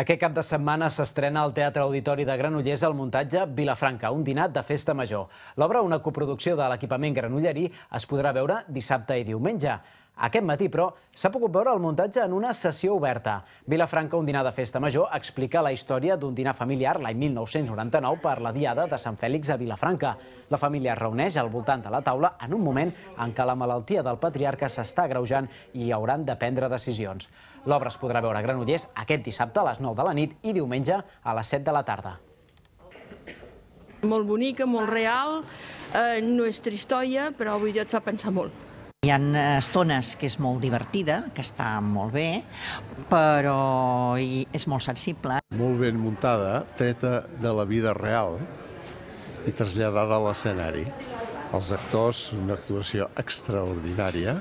Aquest cap de setmana s'estrena al Teatre Auditori de Granollers el muntatge Vilafranca, un dinat de festa major. L'obra, una coproducció de l'equipament granollerí, es podrà veure dissabte i diumenge. Aquest matí, però, s'ha pogut veure el muntatge en una sessió oberta. Vilafranca, un dinar de festa major, explica la història d'un dinar familiar l'any 1999 per la Diada de Sant Fèlix a Vilafranca. La família es reuneix al voltant de la taula en un moment en què la malaltia del patriarca s'està greujant i hauran de prendre decisions. L'obra es podrà veure a Granollers aquest dissabte a les 9 de la nit i diumenge a les 7 de la tarda. Molt bonica, molt real, eh, no és tristoia, però avui ja et fa pensar molt. Hi han estones que és molt divertida, que està molt bé, però és molt sensible. Molt ben muntada, treta de la vida real i traslladada a l'escenari. Els actors, una actuació extraordinària.